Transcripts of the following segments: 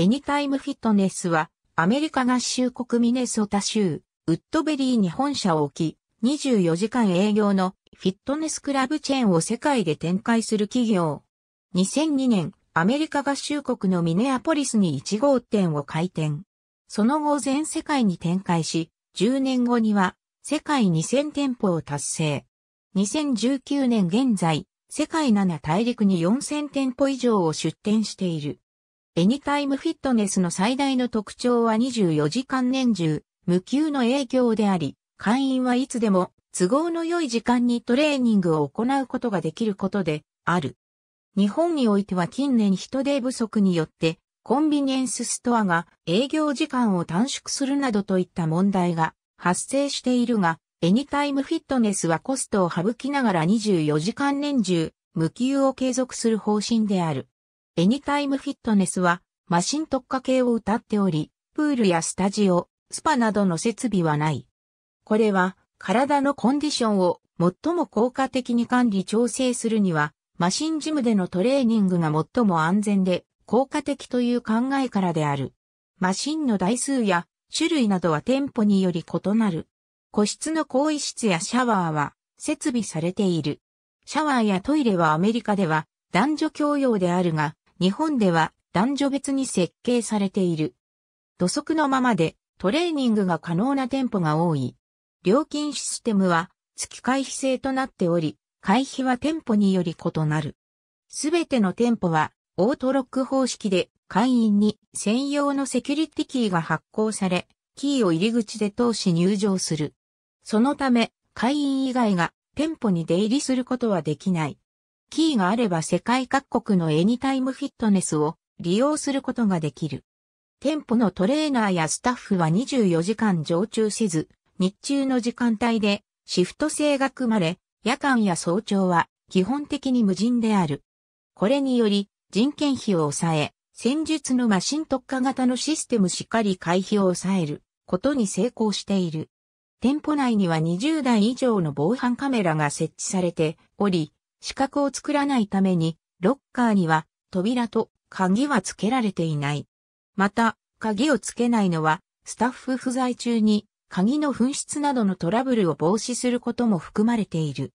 エニタイムフィットネスは、アメリカ合衆国ミネソタ州、ウッドベリーに本社を置き、24時間営業のフィットネスクラブチェーンを世界で展開する企業。2002年、アメリカ合衆国のミネアポリスに1号店を開店。その後全世界に展開し、10年後には世界2000店舗を達成。2019年現在、世界7大陸に4000店舗以上を出店している。エニタイムフィットネスの最大の特徴は24時間年中、無給の営業であり、会員はいつでも都合の良い時間にトレーニングを行うことができることである。日本においては近年人手不足によってコンビニエンスストアが営業時間を短縮するなどといった問題が発生しているが、エニタイムフィットネスはコストを省きながら24時間年中、無給を継続する方針である。エニタイムフィットネスは、マシン特化系を歌っており、プールやスタジオ、スパなどの設備はない。これは、体のコンディションを最も効果的に管理調整するには、マシンジムでのトレーニングが最も安全で効果的という考えからである。マシンの台数や種類などは店舗により異なる。個室の更衣室やシャワーは設備されている。シャワーやトイレはアメリカでは男女共用であるが、日本では男女別に設計されている。土足のままでトレーニングが可能な店舗が多い。料金システムは月回避制となっており、回避は店舗により異なる。すべての店舗はオートロック方式で会員に専用のセキュリティキーが発行され、キーを入り口で通し入場する。そのため、会員以外が店舗に出入りすることはできない。キーがあれば世界各国のエニタイムフィットネスを利用することができる。店舗のトレーナーやスタッフは24時間常駐せず、日中の時間帯でシフト制が組まれ、夜間や早朝は基本的に無人である。これにより人件費を抑え、戦術のマシン特化型のシステムしっかり回避を抑えることに成功している。店舗内には20台以上の防犯カメラが設置されており、資角を作らないために、ロッカーには扉と鍵は付けられていない。また、鍵を付けないのは、スタッフ不在中に鍵の紛失などのトラブルを防止することも含まれている。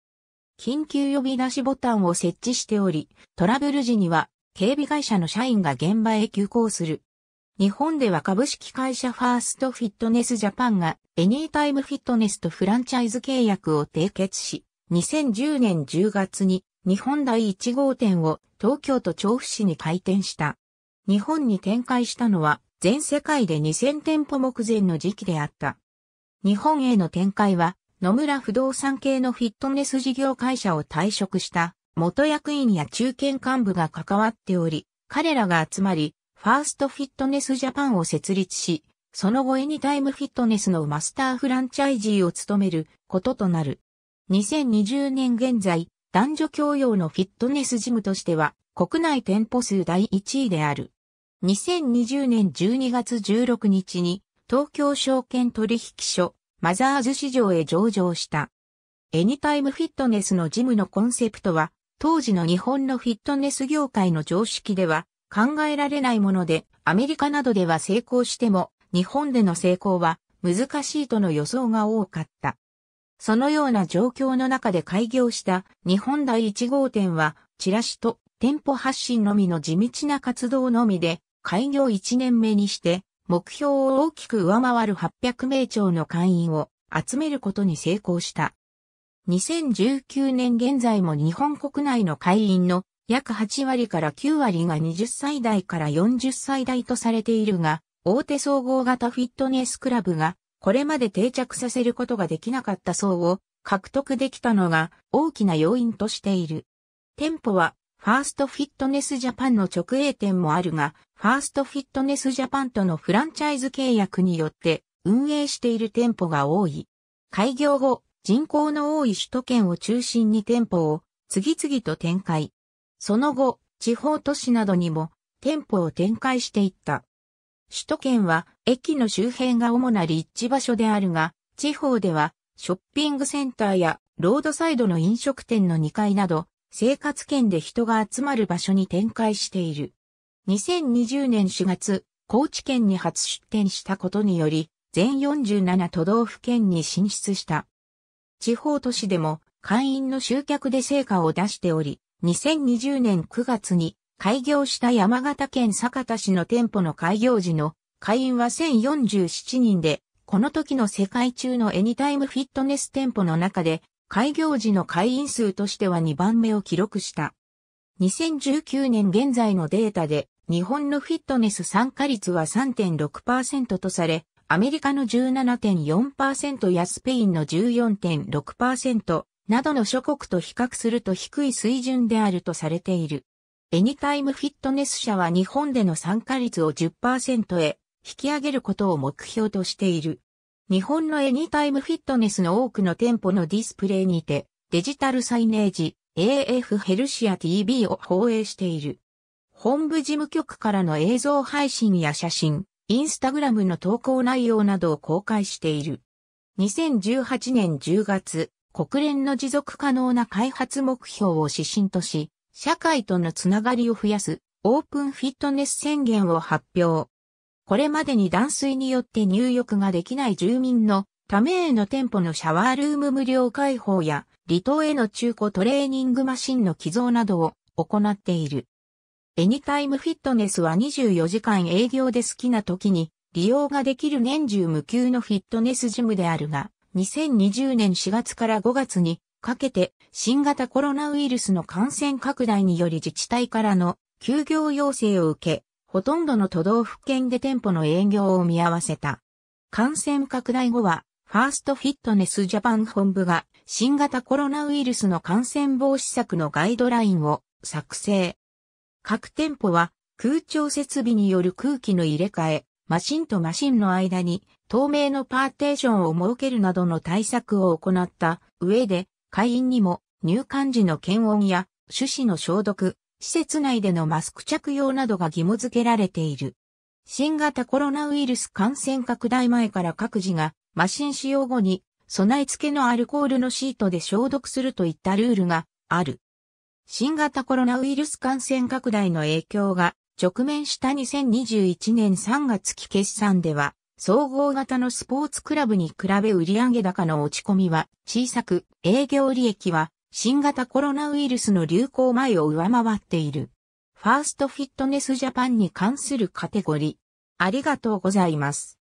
緊急呼び出しボタンを設置しており、トラブル時には警備会社の社員が現場へ急行する。日本では株式会社ファーストフィットネスジャパンがエニータイムフィットネスとフランチャイズ契約を締結し、2010年10月に日本第1号店を東京都調布市に開店した。日本に展開したのは全世界で2000店舗目前の時期であった。日本への展開は野村不動産系のフィットネス事業会社を退職した元役員や中堅幹部が関わっており、彼らが集まり、ファーストフィットネスジャパンを設立し、その後エニタイムフィットネスのマスターフランチャイジーを務めることとなる。2020年現在、男女共用のフィットネスジムとしては、国内店舗数第1位である。2020年12月16日に、東京証券取引所、マザーズ市場へ上場した。エニタイムフィットネスのジムのコンセプトは、当時の日本のフィットネス業界の常識では考えられないもので、アメリカなどでは成功しても、日本での成功は難しいとの予想が多かった。そのような状況の中で開業した日本第1号店は、チラシと店舗発信のみの地道な活動のみで、開業1年目にして、目標を大きく上回る800名帳の会員を集めることに成功した。2019年現在も日本国内の会員の約8割から9割が20歳代から40歳代とされているが、大手総合型フィットネスクラブがこれまで定着させることができなかった層を獲得できたのが大きな要因としている。店舗はファーストフィットネスジャパンの直営店もあるが、ファーストフィットネスジャパンとのフランチャイズ契約によって運営している店舗が多い。開業後、人口の多い首都圏を中心に店舗を次々と展開。その後、地方都市などにも店舗を展開していった。首都圏は駅の周辺が主な立地場所であるが、地方ではショッピングセンターやロードサイドの飲食店の2階など、生活圏で人が集まる場所に展開している。2020年4月、高知県に初出店したことにより、全47都道府県に進出した。地方都市でも会員の集客で成果を出しており、2020年9月に開業した山形県酒田市の店舗の開業時の会員は1047人で、この時の世界中のエニタイムフィットネス店舗の中で、開業時の会員数としては2番目を記録した。2019年現在のデータで、日本のフィットネス参加率は3.6%とされ、アメリカの17.4%やスペインの14.6%などの諸国と比較すると低い水準であるとされている。エニタイムフィットネス社は日本での参加率を10%へ引き上げることを目標としている。日本のエニタイムフィットネスの多くの店舗のディスプレイにてデジタルサイネージ AF ヘルシア TV を放映している。本部事務局からの映像配信や写真、インスタグラムの投稿内容などを公開している。2018年10月、国連の持続可能な開発目標を指針とし、社会とのつながりを増やすオープンフィットネス宣言を発表。これまでに断水によって入浴ができない住民のためへの店舗のシャワールーム無料開放や離島への中古トレーニングマシンの寄贈などを行っている。エニタイムフィットネスは24時間営業で好きな時に利用ができる年中無休のフィットネスジムであるが、2020年4月から5月にかけて新型コロナウイルスの感染拡大により自治体からの休業要請を受け、ほとんどの都道府県で店舗の営業を見合わせた。感染拡大後は、ファーストフィットネスジャパン本部が新型コロナウイルスの感染防止策のガイドラインを作成。各店舗は空調設備による空気の入れ替え、マシンとマシンの間に透明のパーテーションを設けるなどの対策を行った上で会員にも入館時の検温や手指の消毒、施設内でのマスク着用などが義務付けられている。新型コロナウイルス感染拡大前から各自がマシン使用後に備え付けのアルコールのシートで消毒するといったルールがある。新型コロナウイルス感染拡大の影響が直面した2021年3月期決算では総合型のスポーツクラブに比べ売上高の落ち込みは小さく、営業利益は新型コロナウイルスの流行前を上回っている。ファーストフィットネスジャパンに関するカテゴリー。ありがとうございます。